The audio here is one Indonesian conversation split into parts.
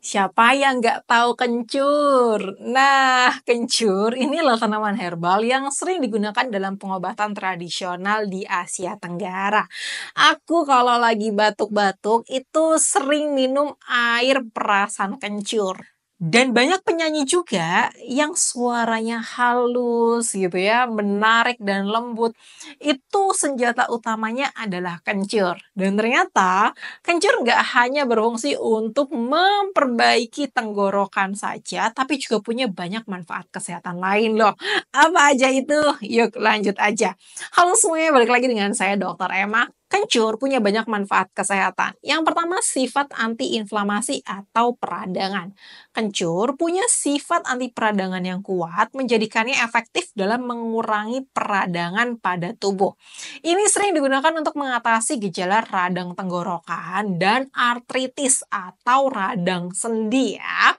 Siapa yang nggak tahu kencur? Nah, kencur ini adalah tanaman herbal yang sering digunakan dalam pengobatan tradisional di Asia Tenggara. Aku kalau lagi batuk-batuk itu sering minum air perasan kencur. Dan banyak penyanyi juga yang suaranya halus gitu ya, menarik dan lembut. Itu senjata utamanya adalah kencur. Dan ternyata kencur nggak hanya berfungsi untuk memperbaiki tenggorokan saja, tapi juga punya banyak manfaat kesehatan lain loh. Apa aja itu? Yuk lanjut aja. Halo semuanya, balik lagi dengan saya Dr. Emma Kencur punya banyak manfaat kesehatan. Yang pertama, sifat antiinflamasi atau peradangan. Kencur punya sifat anti peradangan yang kuat, menjadikannya efektif dalam mengurangi peradangan pada tubuh. Ini sering digunakan untuk mengatasi gejala radang tenggorokan dan artritis atau radang sendi ya.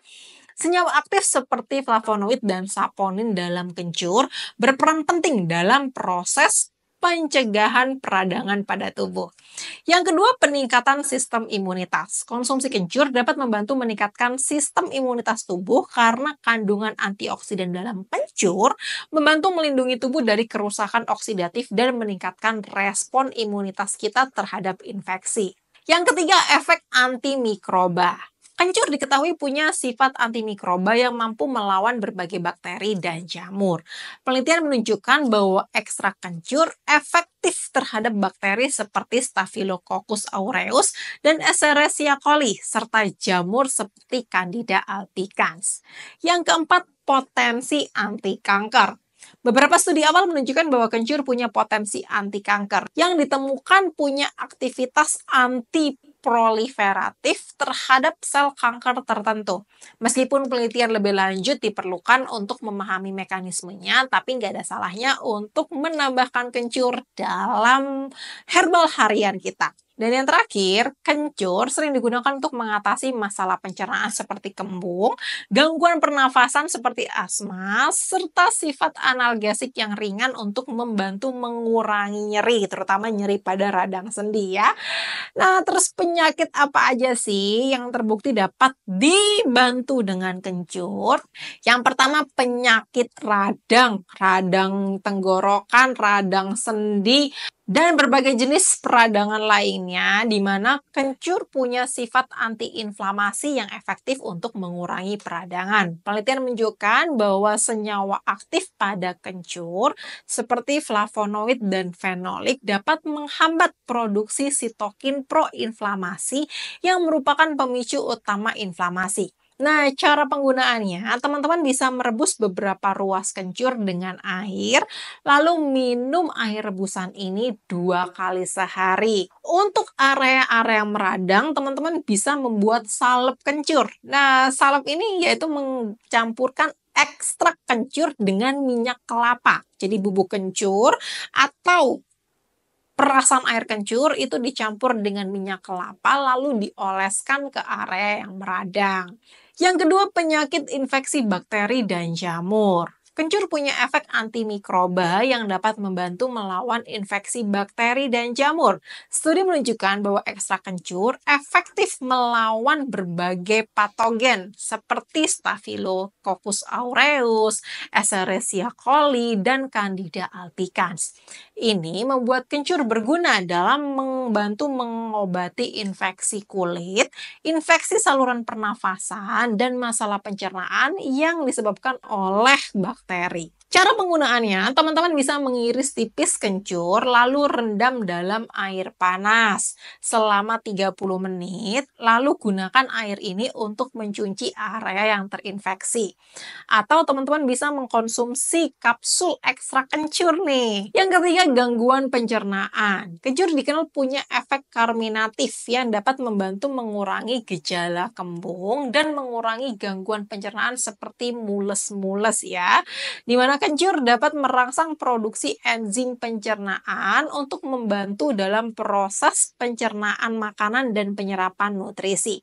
Senyawa aktif seperti flavonoid dan saponin dalam kencur berperan penting dalam proses pencegahan peradangan pada tubuh. Yang kedua, peningkatan sistem imunitas. Konsumsi kencur dapat membantu meningkatkan sistem imunitas tubuh karena kandungan antioksidan dalam kencur membantu melindungi tubuh dari kerusakan oksidatif dan meningkatkan respon imunitas kita terhadap infeksi. Yang ketiga, efek antimikroba. Kencur diketahui punya sifat antimikroba yang mampu melawan berbagai bakteri dan jamur. Penelitian menunjukkan bahwa ekstrak kencur efektif terhadap bakteri seperti Staphylococcus aureus dan Escherichia coli serta jamur seperti Candida albicans. Yang keempat, potensi anti kanker. Beberapa studi awal menunjukkan bahwa kencur punya potensi anti kanker yang ditemukan punya aktivitas anti proliferatif terhadap sel kanker tertentu. Meskipun penelitian lebih lanjut diperlukan untuk memahami mekanismenya, tapi nggak ada salahnya untuk menambahkan kencur dalam herbal harian kita. Dan yang terakhir, kencur sering digunakan untuk mengatasi masalah pencernaan seperti kembung, gangguan pernafasan seperti asma, serta sifat analgesik yang ringan untuk membantu mengurangi nyeri, terutama nyeri pada radang sendi ya. Nah, terus penyakit apa aja sih yang terbukti dapat dibantu dengan kencur? Yang pertama penyakit radang, radang tenggorokan, radang sendi, dan berbagai jenis peradangan lainnya di mana kencur punya sifat antiinflamasi yang efektif untuk mengurangi peradangan. Penelitian menunjukkan bahwa senyawa aktif pada kencur seperti flavonoid dan fenolik dapat menghambat produksi sitokin proinflamasi yang merupakan pemicu utama inflamasi. Nah, cara penggunaannya, teman-teman bisa merebus beberapa ruas kencur dengan air, lalu minum air rebusan ini dua kali sehari. Untuk area-area meradang, teman-teman bisa membuat salep kencur. Nah, salep ini yaitu mencampurkan ekstrak kencur dengan minyak kelapa. Jadi bubuk kencur atau perasan air kencur itu dicampur dengan minyak kelapa lalu dioleskan ke area yang meradang. Yang kedua, penyakit infeksi bakteri dan jamur. Kencur punya efek antimikroba yang dapat membantu melawan infeksi bakteri dan jamur. Studi menunjukkan bahwa ekstrak kencur efektif melawan berbagai patogen seperti Staphylococcus aureus, Escherichia coli, dan Candida albicans. Ini membuat kencur berguna dalam membantu mengobati infeksi kulit, infeksi saluran pernafasan, dan masalah pencernaan yang disebabkan oleh bakteri bakteri. Cara penggunaannya, teman-teman bisa mengiris tipis kencur lalu rendam dalam air panas selama 30 menit, lalu gunakan air ini untuk mencuci area yang terinfeksi. Atau teman-teman bisa mengkonsumsi kapsul ekstrak kencur nih. Yang ketiga, gangguan pencernaan. Kencur dikenal punya efek karminatif yang dapat membantu mengurangi gejala kembung dan mengurangi gangguan pencernaan seperti mules-mules ya. Dimana kencur dapat merangsang produksi enzim pencernaan untuk membantu dalam proses pencernaan makanan dan penyerapan nutrisi.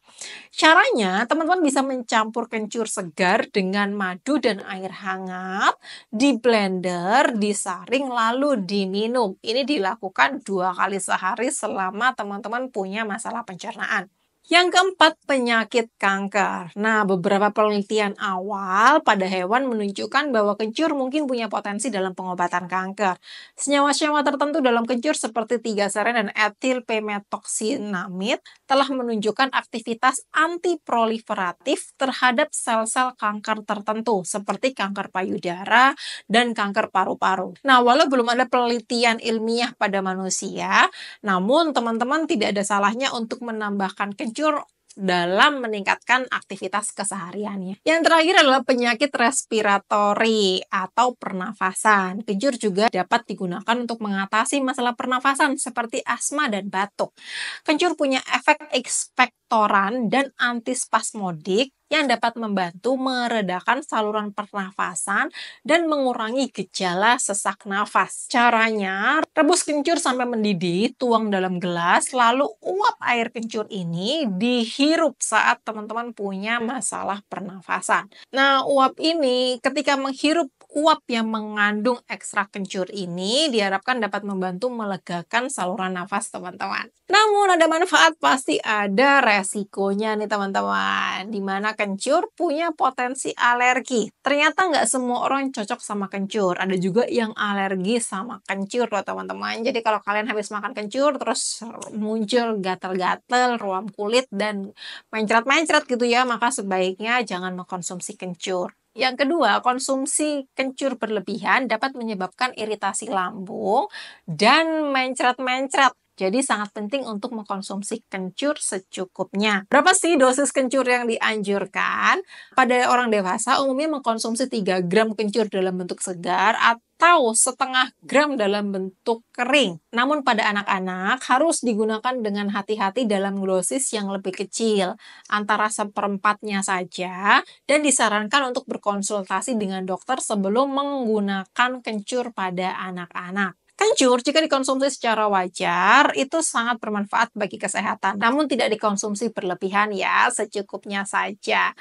Caranya, teman-teman bisa mencampur kencur segar dengan madu dan air hangat, di blender, disaring, lalu diminum. Ini dilakukan dua kali sehari selama teman-teman punya masalah pencernaan. Yang keempat, penyakit kanker. Nah, beberapa penelitian awal pada hewan menunjukkan bahwa kencur mungkin punya potensi dalam pengobatan kanker. Senyawa-senyawa tertentu dalam kencur seperti tiga seren dan etil pemetoksinamid telah menunjukkan aktivitas antiproliferatif terhadap sel-sel kanker tertentu seperti kanker payudara dan kanker paru-paru. Nah, walau belum ada penelitian ilmiah pada manusia, namun teman-teman tidak ada salahnya untuk menambahkan kencur hancur dalam meningkatkan aktivitas kesehariannya. Yang terakhir adalah penyakit respiratori atau pernafasan. Kencur juga dapat digunakan untuk mengatasi masalah pernafasan seperti asma dan batuk. Kencur punya efek expect expektoran dan antispasmodik yang dapat membantu meredakan saluran pernafasan dan mengurangi gejala sesak nafas. Caranya, rebus kencur sampai mendidih, tuang dalam gelas, lalu uap air kencur ini dihirup saat teman-teman punya masalah pernafasan. Nah, uap ini ketika menghirup uap yang mengandung ekstrak kencur ini diharapkan dapat membantu melegakan saluran nafas teman-teman. Namun ada manfaat pasti ada resikonya nih teman-teman. Dimana kencur punya potensi alergi. Ternyata nggak semua orang cocok sama kencur. Ada juga yang alergi sama kencur loh teman-teman. Jadi kalau kalian habis makan kencur terus muncul gatel-gatel, ruam kulit dan mencret-mencret gitu ya. Maka sebaiknya jangan mengkonsumsi kencur. Yang kedua, konsumsi kencur berlebihan dapat menyebabkan iritasi lambung dan mencret-mencret jadi sangat penting untuk mengkonsumsi kencur secukupnya. Berapa sih dosis kencur yang dianjurkan? Pada orang dewasa umumnya mengkonsumsi 3 gram kencur dalam bentuk segar atau setengah gram dalam bentuk kering. Namun pada anak-anak harus digunakan dengan hati-hati dalam dosis yang lebih kecil, antara seperempatnya saja, dan disarankan untuk berkonsultasi dengan dokter sebelum menggunakan kencur pada anak-anak. Kencur jika dikonsumsi secara wajar itu sangat bermanfaat bagi kesehatan, namun tidak dikonsumsi berlebihan ya, secukupnya saja.